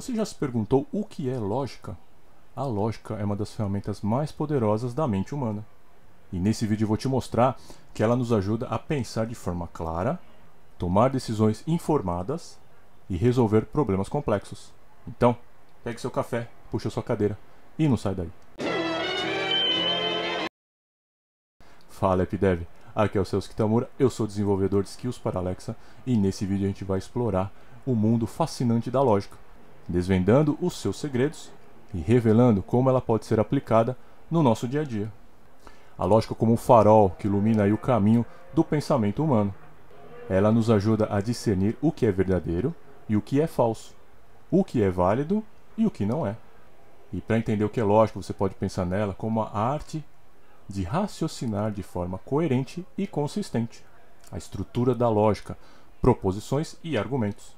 Você já se perguntou o que é lógica? A lógica é uma das ferramentas mais poderosas da mente humana. E nesse vídeo eu vou te mostrar que ela nos ajuda a pensar de forma clara, tomar decisões informadas e resolver problemas complexos. Então, pegue seu café, puxa sua cadeira e não sai daí. Fala, Epdev! Aqui é o Celso Kitamura, eu sou desenvolvedor de skills para Alexa e nesse vídeo a gente vai explorar o mundo fascinante da lógica desvendando os seus segredos e revelando como ela pode ser aplicada no nosso dia a dia. A lógica como um farol que ilumina o caminho do pensamento humano. Ela nos ajuda a discernir o que é verdadeiro e o que é falso, o que é válido e o que não é. E para entender o que é lógico, você pode pensar nela como a arte de raciocinar de forma coerente e consistente. A estrutura da lógica, proposições e argumentos.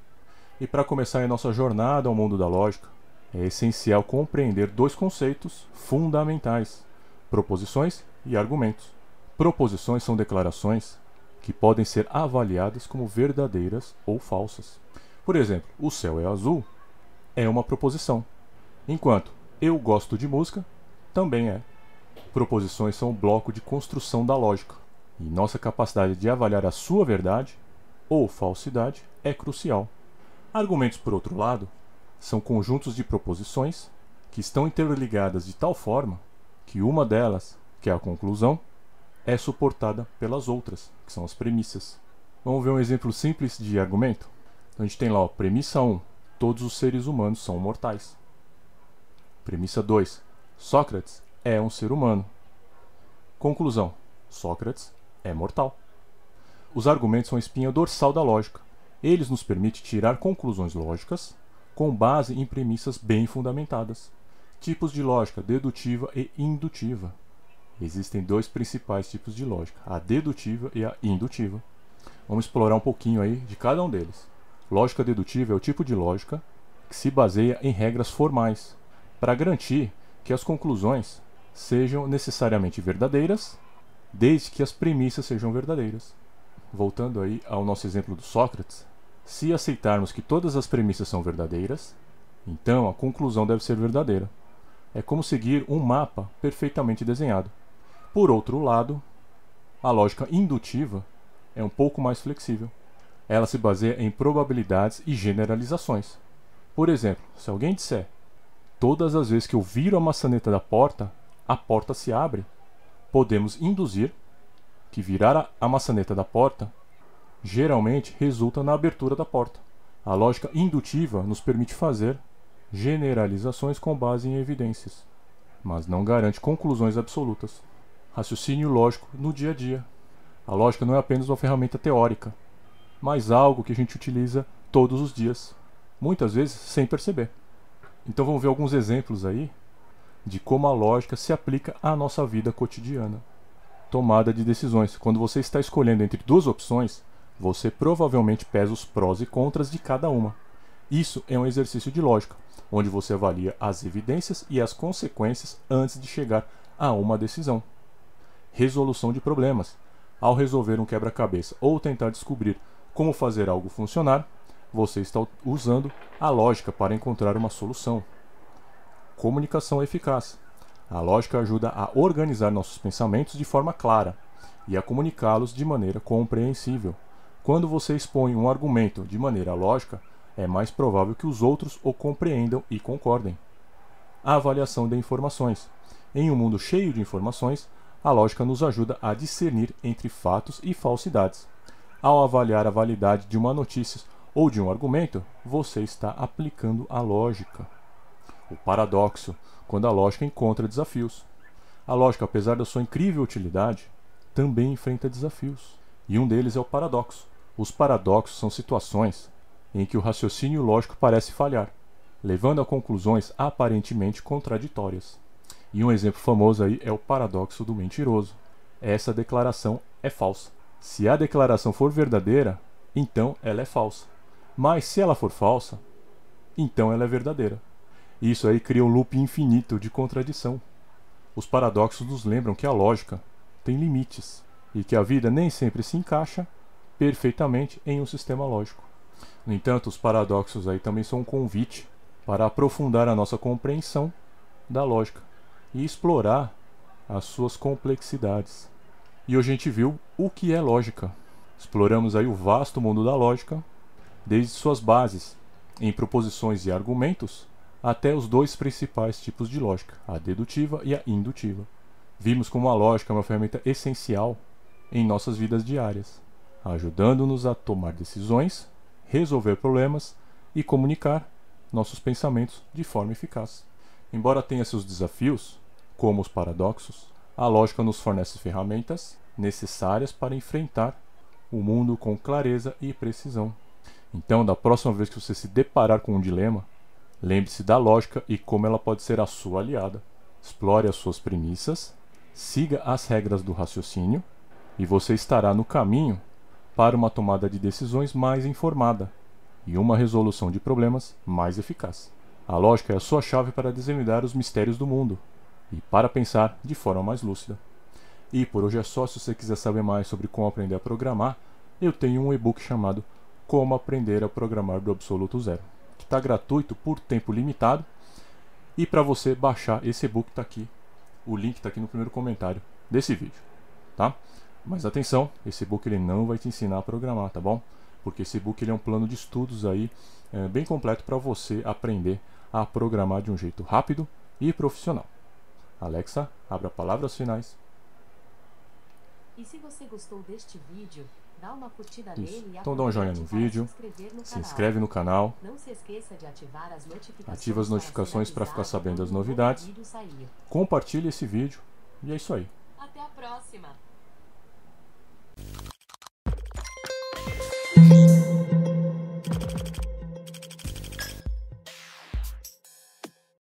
E para começar a nossa jornada ao mundo da lógica, é essencial compreender dois conceitos fundamentais: proposições e argumentos. Proposições são declarações que podem ser avaliadas como verdadeiras ou falsas. Por exemplo, o céu é azul é uma proposição, enquanto eu gosto de música também é. Proposições são o bloco de construção da lógica, e nossa capacidade de avaliar a sua verdade ou falsidade é crucial. Argumentos, por outro lado, são conjuntos de proposições que estão interligadas de tal forma que uma delas, que é a conclusão, é suportada pelas outras, que são as premissas. Vamos ver um exemplo simples de argumento? Então a gente tem lá, a premissa 1, todos os seres humanos são mortais. Premissa 2, Sócrates é um ser humano. Conclusão, Sócrates é mortal. Os argumentos são a espinha dorsal da lógica eles nos permite tirar conclusões lógicas com base em premissas bem fundamentadas. Tipos de lógica dedutiva e indutiva. Existem dois principais tipos de lógica, a dedutiva e a indutiva. Vamos explorar um pouquinho aí de cada um deles. Lógica dedutiva é o tipo de lógica que se baseia em regras formais para garantir que as conclusões sejam necessariamente verdadeiras, desde que as premissas sejam verdadeiras. Voltando aí ao nosso exemplo do Sócrates, se aceitarmos que todas as premissas são verdadeiras, então a conclusão deve ser verdadeira. É como seguir um mapa perfeitamente desenhado. Por outro lado, a lógica indutiva é um pouco mais flexível. Ela se baseia em probabilidades e generalizações. Por exemplo, se alguém disser: Todas as vezes que eu viro a maçaneta da porta, a porta se abre, podemos induzir que virar a maçaneta da porta geralmente resulta na abertura da porta. A lógica indutiva nos permite fazer generalizações com base em evidências, mas não garante conclusões absolutas. Raciocínio lógico no dia a dia. A lógica não é apenas uma ferramenta teórica, mas algo que a gente utiliza todos os dias, muitas vezes sem perceber. Então vamos ver alguns exemplos aí de como a lógica se aplica à nossa vida cotidiana. Tomada de decisões. Quando você está escolhendo entre duas opções, você provavelmente pesa os prós e contras de cada uma. Isso é um exercício de lógica, onde você avalia as evidências e as consequências antes de chegar a uma decisão. Resolução de problemas. Ao resolver um quebra-cabeça ou tentar descobrir como fazer algo funcionar, você está usando a lógica para encontrar uma solução. Comunicação eficaz. A lógica ajuda a organizar nossos pensamentos de forma clara e a comunicá-los de maneira compreensível. Quando você expõe um argumento de maneira lógica, é mais provável que os outros o compreendam e concordem. A avaliação de informações. Em um mundo cheio de informações, a lógica nos ajuda a discernir entre fatos e falsidades. Ao avaliar a validade de uma notícia ou de um argumento, você está aplicando a lógica. O paradoxo, quando a lógica encontra desafios. A lógica, apesar da sua incrível utilidade, também enfrenta desafios. E um deles é o paradoxo. Os paradoxos são situações em que o raciocínio lógico parece falhar, levando a conclusões aparentemente contraditórias. E um exemplo famoso aí é o paradoxo do mentiroso. Essa declaração é falsa. Se a declaração for verdadeira, então ela é falsa. Mas se ela for falsa, então ela é verdadeira. Isso aí cria um loop infinito de contradição. Os paradoxos nos lembram que a lógica tem limites e que a vida nem sempre se encaixa perfeitamente em um sistema lógico. No entanto, os paradoxos aí também são um convite para aprofundar a nossa compreensão da lógica e explorar as suas complexidades. E hoje a gente viu o que é lógica. Exploramos aí o vasto mundo da lógica, desde suas bases em proposições e argumentos até os dois principais tipos de lógica, a dedutiva e a indutiva. Vimos como a lógica é uma ferramenta essencial em nossas vidas diárias ajudando-nos a tomar decisões, resolver problemas e comunicar nossos pensamentos de forma eficaz. Embora tenha seus desafios, como os paradoxos, a lógica nos fornece ferramentas necessárias para enfrentar o mundo com clareza e precisão. Então, da próxima vez que você se deparar com um dilema, lembre-se da lógica e como ela pode ser a sua aliada. Explore as suas premissas, siga as regras do raciocínio e você estará no caminho para uma tomada de decisões mais informada e uma resolução de problemas mais eficaz. A lógica é a sua chave para desvendar os mistérios do mundo e para pensar de forma mais lúcida. E por hoje é só. Se você quiser saber mais sobre como aprender a programar, eu tenho um e-book chamado Como Aprender a Programar do Absoluto Zero, que está gratuito por tempo limitado. E para você baixar esse e-book está aqui, o link está aqui no primeiro comentário desse vídeo, tá? Mas atenção, esse book ele não vai te ensinar a programar, tá bom? Porque esse book ele é um plano de estudos aí é, bem completo para você aprender a programar de um jeito rápido e profissional. Alexa, abra palavras finais. E se você gostou deste vídeo, dá uma curtida Isso. nele e Então dá um joinha no vídeo, no se, inscreve no canal, Não se esqueça de ativar as notificações ativa as notificações para ficar sabendo das novidades, compartilhe esse vídeo e é isso aí. Até a próxima!